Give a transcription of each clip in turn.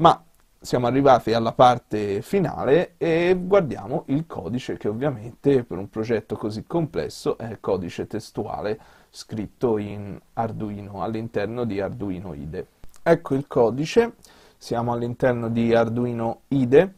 ma siamo arrivati alla parte finale e guardiamo il codice che ovviamente per un progetto così complesso è il codice testuale scritto in Arduino all'interno di Arduino IDE. Ecco il codice, siamo all'interno di Arduino IDE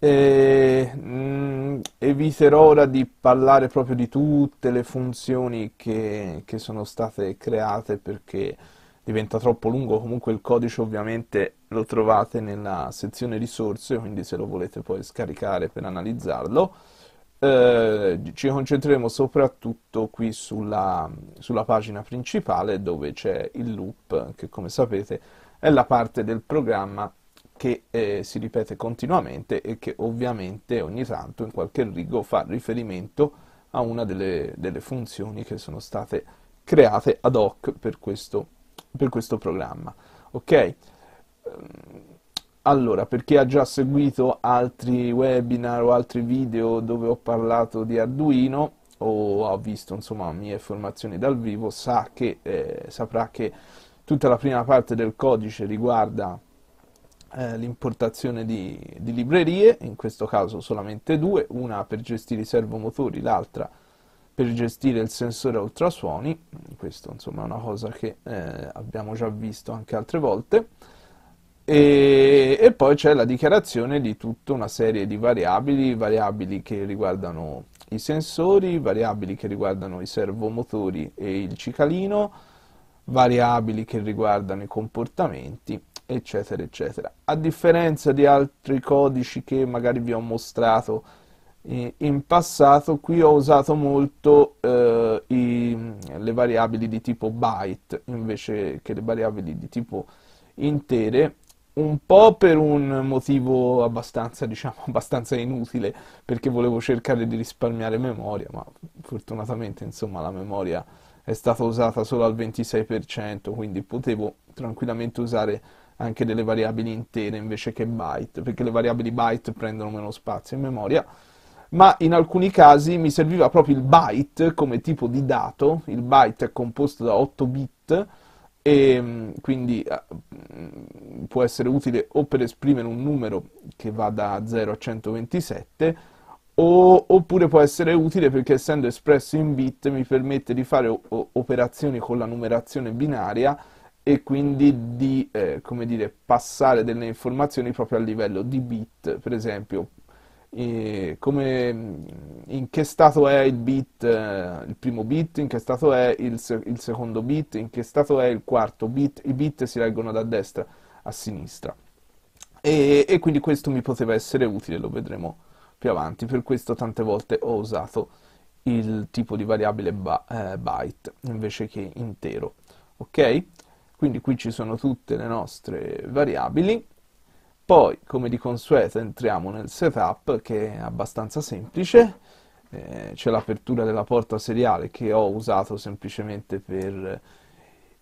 e, mh, mm, eviterò ora di parlare proprio di tutte le funzioni che, che sono state create perché diventa troppo lungo comunque il codice ovviamente lo trovate nella sezione risorse quindi se lo volete poi scaricare per analizzarlo eh, ci concentreremo soprattutto qui sulla, sulla pagina principale dove c'è il loop che come sapete è la parte del programma che eh, si ripete continuamente e che ovviamente ogni tanto in qualche rigo fa riferimento a una delle, delle funzioni che sono state create ad hoc per questo per questo programma. Ok? Ehm, allora, per chi ha già seguito altri webinar o altri video dove ho parlato di Arduino o ha visto insomma mie formazioni dal vivo, sa che, eh, saprà che tutta la prima parte del codice riguarda eh, l'importazione di, di librerie, in questo caso solamente due, una per gestire i servomotori, l'altra per per gestire il sensore ultrasuoni, questo insomma è una cosa che eh, abbiamo già visto anche altre volte, e, e poi c'è la dichiarazione di tutta una serie di variabili, variabili che riguardano i sensori, variabili che riguardano i servomotori e il cicalino, variabili che riguardano i comportamenti, eccetera, eccetera. A differenza di altri codici che magari vi ho mostrato, in passato qui ho usato molto eh, i, le variabili di tipo byte invece che le variabili di tipo intere un po' per un motivo abbastanza, diciamo, abbastanza inutile perché volevo cercare di risparmiare memoria ma fortunatamente insomma la memoria è stata usata solo al 26% quindi potevo tranquillamente usare anche delle variabili intere invece che byte perché le variabili byte prendono meno spazio in memoria ma in alcuni casi mi serviva proprio il byte come tipo di dato, il byte è composto da 8 bit e mm, quindi eh, mm, può essere utile o per esprimere un numero che va da 0 a 127 o, oppure può essere utile perché essendo espresso in bit mi permette di fare operazioni con la numerazione binaria e quindi di eh, dire, passare delle informazioni proprio a livello di bit, per esempio come, mm, in che stato è il beat, eh, il primo bit, in che stato è il, il secondo bit, in che stato è il quarto bit, i bit si leggono da destra a sinistra. E, e, quindi questo mi poteva essere utile, lo vedremo più avanti, per questo tante volte ho usato il tipo di variabile ba, eh, byte invece che intero, ok? Quindi qui ci sono tutte le nostre variabili poi, come di consueto, entriamo nel setup che è abbastanza semplice. Eh, c'è l'apertura della porta seriale che ho usato semplicemente per,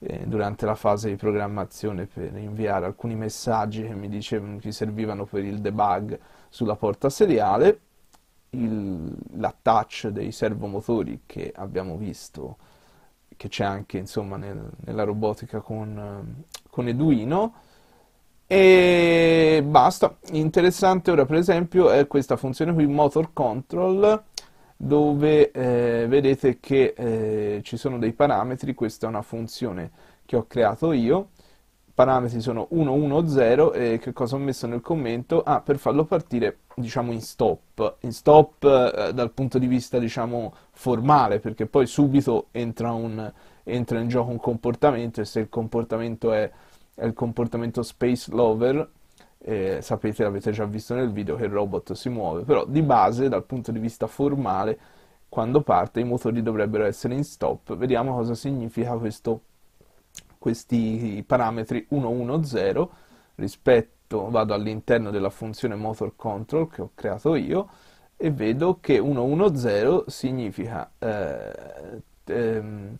eh, durante la fase di programmazione per inviare alcuni messaggi che mi, dicevano, che servivano per il debug sulla porta seriale. l'attach dei servomotori che abbiamo visto, che c'è anche insomma, nel, nella robotica con, con Arduino e basta interessante ora per esempio è questa funzione qui motor control dove eh, vedete che eh, ci sono dei parametri questa è una funzione che ho creato io parametri sono 110 e che cosa ho messo nel commento ah per farlo partire diciamo in stop in stop eh, dal punto di vista diciamo formale perché poi subito entra, un, entra in gioco un comportamento e se il comportamento è è il comportamento space lover. Eh, sapete, l'avete già visto nel video, che il robot si muove, però di base, dal punto di vista formale, quando parte i motori dovrebbero essere in stop. Vediamo cosa significa questo, questi parametri 110 rispetto, vado all'interno della funzione motor control che ho creato io e vedo che 110 significa eh, ehm,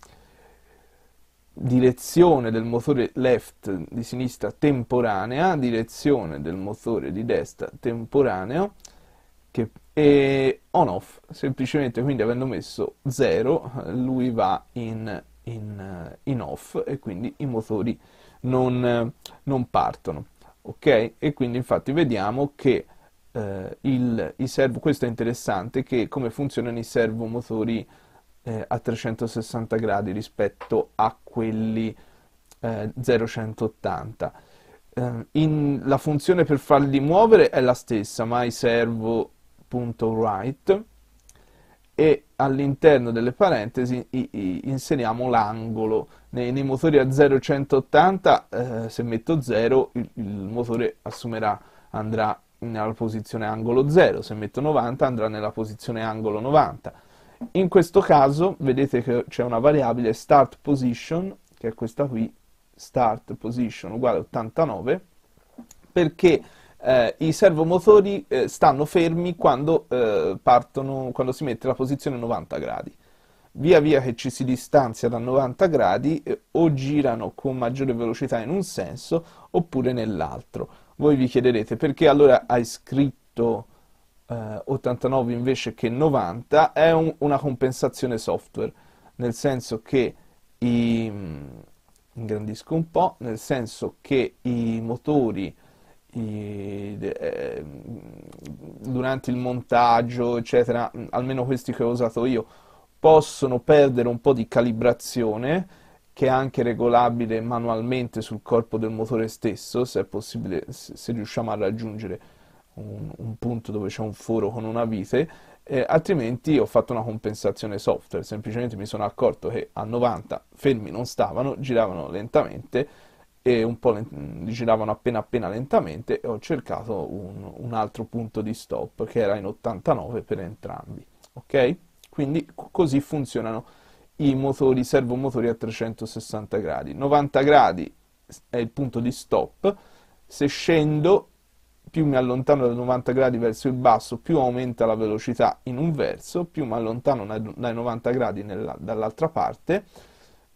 direzione del motore left di sinistra temporanea, direzione del motore di destra temporaneo che, e on off, semplicemente quindi avendo messo 0 lui va in, in, in off e quindi i motori non, non, partono. Ok? E quindi infatti vediamo che eh, il, i servo, questo è interessante, che come funzionano i servomotori eh, a 360 gradi rispetto a quelli eh, 0180. Eh, in, la funzione per farli muovere è la stessa, myservo.write e all'interno delle parentesi i, i, inseriamo l'angolo. Nei, nei, motori a 0180 eh, se metto 0 il, il motore assumerà, andrà nella posizione angolo 0, se metto 90 andrà nella posizione angolo 90 in questo caso vedete che c'è una variabile start position, che è questa qui, start position uguale 89, perché eh, i servomotori eh, stanno fermi quando, eh, partono, quando si mette la posizione 90 gradi. Via via che ci si distanzia da 90 gradi eh, o girano con maggiore velocità in un senso oppure nell'altro. Voi vi chiederete perché allora hai scritto eh, 89 invece che 90 è un, una compensazione software, nel senso che i, mm, ingrandisco un po', nel senso che i motori i, eh, durante il montaggio, eccetera, mm, almeno questi che ho usato io, possono perdere un po' di calibrazione che è anche regolabile manualmente sul corpo del motore stesso, se è possibile, se, se riusciamo a raggiungere un, un punto dove c'è un foro con una vite, eh, altrimenti ho fatto una compensazione software, semplicemente mi sono accorto che a 90 fermi non stavano, giravano lentamente e un po' lent- mm, giravano appena appena lentamente e ho cercato un, un altro punto di stop che era in 89 per entrambi, ok? Quindi così funzionano i motori, servomotori a 360 gradi. 90 gradi è il punto di stop, se scendo più mi allontano da 90 gradi verso il basso, più aumenta la velocità in un verso, più mi allontano dai 90 gradi dall'altra parte,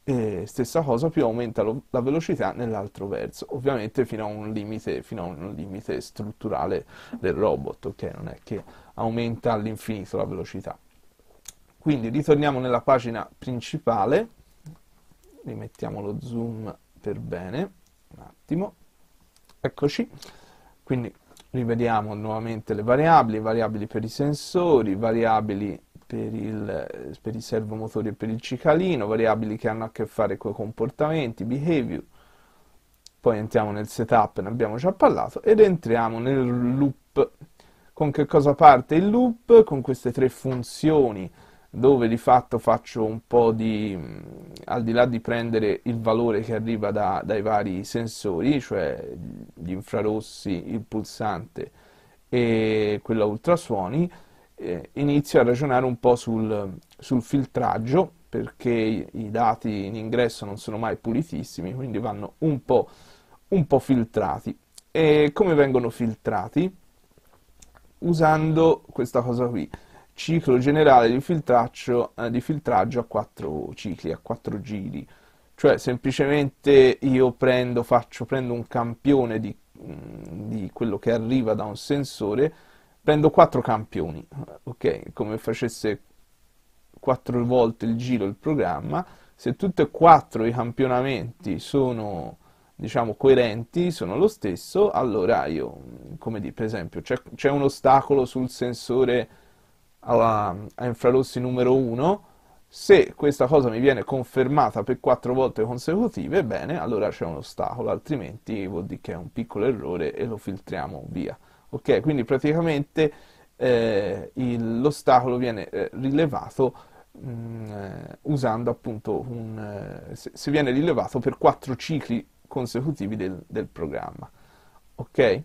e stessa cosa, più aumenta lo, la velocità nell'altro verso, ovviamente fino a, limite, fino a, un limite, strutturale del robot, ok? Non è che aumenta all'infinito la velocità. Quindi ritorniamo nella pagina principale, rimettiamo lo zoom per bene, un attimo, eccoci, quindi rivediamo nuovamente le variabili, variabili per i sensori, variabili per il, per il servomotore e per il cicalino, variabili che hanno a che fare con i comportamenti, behavior, poi entriamo nel setup, ne abbiamo già parlato, ed entriamo nel loop. Con che cosa parte il loop? Con queste tre funzioni dove di fatto faccio un po' di, al di là di prendere il valore che arriva da, dai vari sensori, cioè gli infrarossi, il pulsante e quello a ultrasuoni, eh, inizio a ragionare un po' sul, sul filtraggio, perché i dati in ingresso non sono mai pulitissimi, quindi vanno un po', un po filtrati. E come vengono filtrati? Usando questa cosa qui ciclo generale di filtraggio, eh, di filtraggio a quattro cicli, a quattro giri. Cioè semplicemente io prendo, faccio, prendo un campione di, mm, di quello che arriva da un sensore, prendo quattro campioni, ok? Come facesse quattro volte il giro il programma, se tutti e quattro i campionamenti sono diciamo coerenti sono lo stesso allora io mm, come dire per esempio c'è, un ostacolo sul sensore a, a infrarossi numero 1, se questa cosa mi viene confermata per 4 volte consecutive, bene, allora c'è un ostacolo, altrimenti vuol dire che è un piccolo errore e lo filtriamo via. Ok, quindi praticamente eh, l'ostacolo viene eh, rilevato mh, mm, eh, usando appunto un... Eh, se, se, viene rilevato per 4 cicli consecutivi del, del programma. Ok?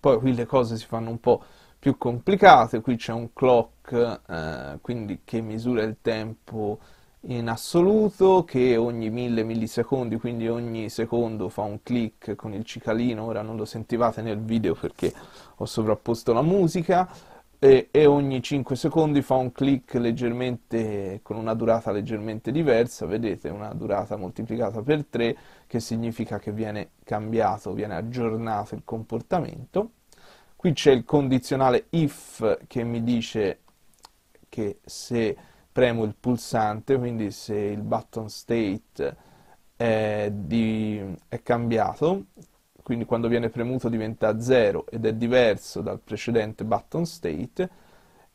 Poi qui le cose si fanno un po' più complicato, qui c'è un clock, eh, quindi che misura il tempo in assoluto, che ogni 1000 millisecondi, quindi ogni secondo fa un click con il cicalino, ora non lo sentivate nel video perché ho sovrapposto la musica, e, e ogni 5 secondi fa un click leggermente, con una durata leggermente diversa, vedete una durata moltiplicata per 3, che significa che viene cambiato, viene aggiornato il comportamento Qui c'è il condizionale if che mi dice che se premo il pulsante, quindi se il button state è, di, è cambiato, quindi quando viene premuto diventa 0 ed è diverso dal precedente button state,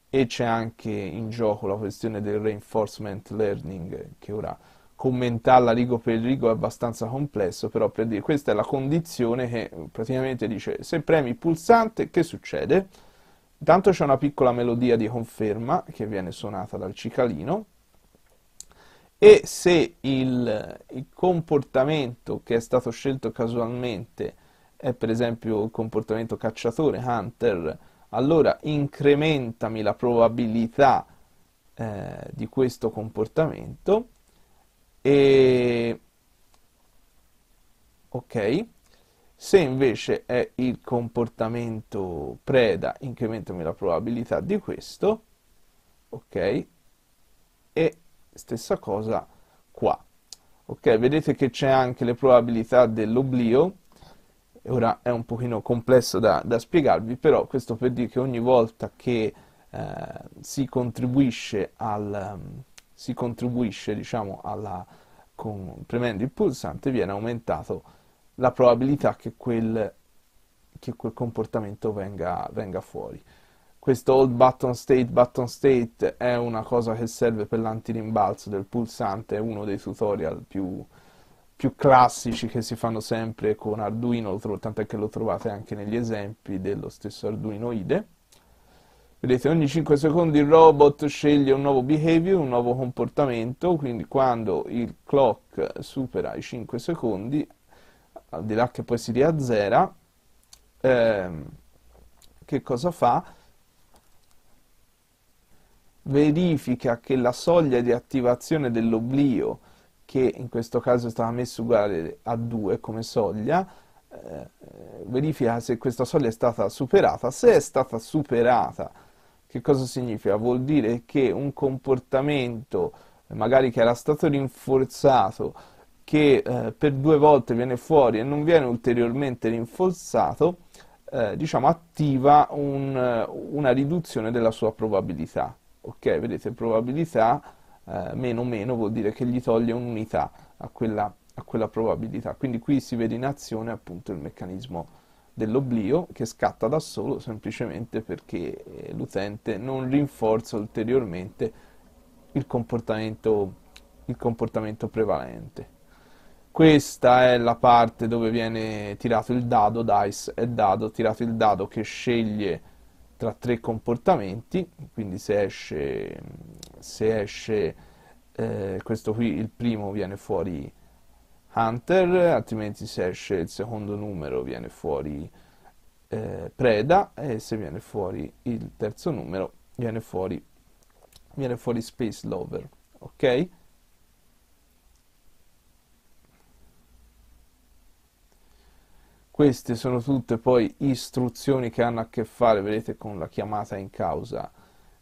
e c'è anche in gioco la questione del reinforcement learning che ora commentarla rigo per rigo è abbastanza complesso, però per dire questa è la condizione che praticamente dice se premi il pulsante che succede? Intanto c'è una piccola melodia di conferma che viene suonata dal cicalino e se il, il comportamento che è stato scelto casualmente è per esempio il comportamento cacciatore, hunter, allora incrementami la probabilità eh, di questo comportamento e... Ok. Se invece è il comportamento preda, incrementami la probabilità di questo, ok? E stessa cosa qua. Ok, vedete che c'è anche le probabilità dell'oblio. Ora è un pochino complesso da, da spiegarvi, però questo per dire che ogni volta che eh, si contribuisce al si contribuisce diciamo, alla, con, premendo il pulsante viene aumentata la probabilità che quel, che quel comportamento venga, venga fuori questo hold button state button state è una cosa che serve per l'antirimbalzo del pulsante, è uno dei tutorial più, più classici che si fanno sempre con Arduino, tant'è che lo trovate anche negli esempi dello stesso Arduino IDE. Vedete, ogni 5 secondi il robot sceglie un nuovo behavior, un nuovo comportamento, quindi quando il clock supera i 5 secondi, al di là che poi si riazzera, ehm, che cosa fa? Verifica che la soglia di attivazione dell'oblio, che in questo caso è stata messa uguale a 2 come soglia, eh, verifica se questa soglia è stata superata. Se è stata superata, che cosa significa? Vuol dire che un comportamento, magari che era stato rinforzato, che eh, per due volte viene fuori e non viene ulteriormente rinforzato, eh, diciamo, attiva un, eh, una riduzione della sua probabilità. Ok, vedete, probabilità eh, meno meno vuol dire che gli toglie un'unità a quella, a quella probabilità. Quindi qui si vede in azione appunto il meccanismo dell'oblio che scatta da solo semplicemente perché eh, l'utente non rinforza ulteriormente il comportamento, il comportamento prevalente. Questa è la parte dove viene tirato il dado, dice e dado, tirato il dado che sceglie tra tre comportamenti, quindi se esce, se esce eh, questo qui, il primo viene fuori Hunter, altrimenti se esce il secondo numero viene fuori eh, Preda e se viene fuori il terzo numero viene fuori, viene fuori Space Lover, ok? Queste sono tutte poi istruzioni che hanno a che fare, vedete, con la chiamata in causa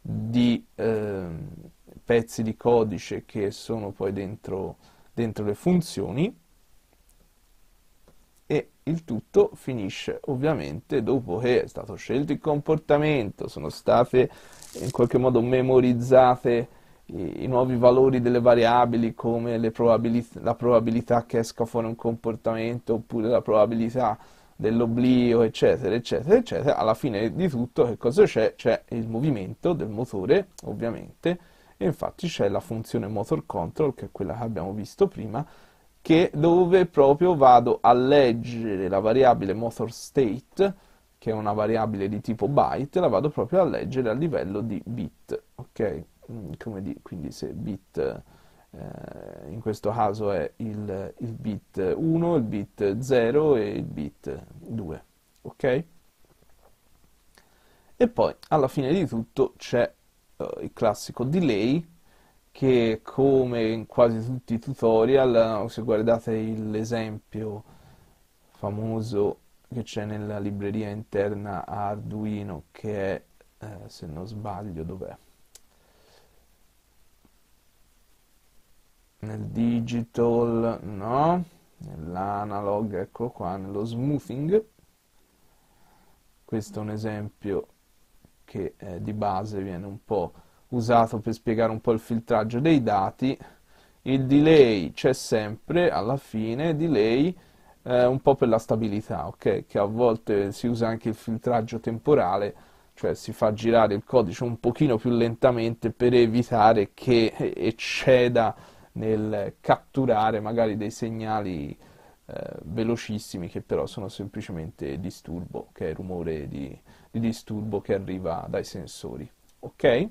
di eh, pezzi di codice che sono poi dentro dentro le funzioni e il tutto finisce ovviamente dopo che è stato scelto il comportamento, sono state in qualche modo memorizzate i, i nuovi valori delle variabili come probabilit la probabilità che esca fuori un comportamento oppure la probabilità dell'oblio, eccetera, eccetera, eccetera, alla fine di tutto che cosa c'è? C'è il movimento del motore, ovviamente, e infatti c'è la funzione motor control che è quella che abbiamo visto prima che dove proprio vado a leggere la variabile motor state che è una variabile di tipo byte la vado proprio a leggere a livello di bit ok mm, di, quindi se bit eh, in questo caso è il, il bit 1 il bit 0 e il bit 2 ok e poi alla fine di tutto c'è eh, il classico delay che come in quasi tutti i tutorial, eh, se guardate l'esempio famoso che c'è nella libreria interna a Arduino che è, eh, se non sbaglio, dov'è? Nel digital, no, nell'analog, eccolo qua, nello smoothing. Questo è un esempio che eh, di base viene un po' usato per spiegare un po' il filtraggio dei dati, il delay c'è sempre alla fine, delay eh, un po' per la stabilità, okay? che a volte si usa anche il filtraggio temporale, cioè si fa girare il codice un pochino più lentamente per evitare che eh, ecceda nel catturare magari dei segnali eh, velocissimi che però sono semplicemente disturbo, che è rumore di, di disturbo che arriva dai sensori. Ok?